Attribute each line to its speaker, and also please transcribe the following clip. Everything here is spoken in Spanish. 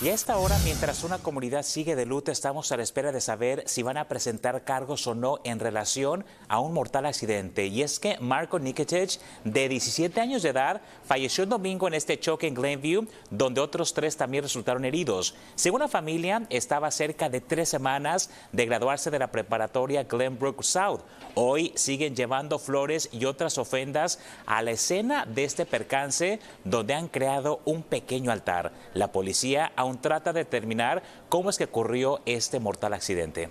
Speaker 1: Y a esta hora, mientras una comunidad sigue de luto, estamos a la espera de saber si van a presentar cargos o no en relación a un mortal accidente. Y es que Marco Nikitich, de 17 años de edad, falleció el domingo en este choque en Glenview, donde otros tres también resultaron heridos. Según la familia, estaba cerca de tres semanas de graduarse de la preparatoria Glenbrook South. Hoy siguen llevando flores y otras ofendas a la escena de este percance, donde han creado un pequeño altar. La policía aún trata de determinar cómo es que ocurrió este mortal accidente.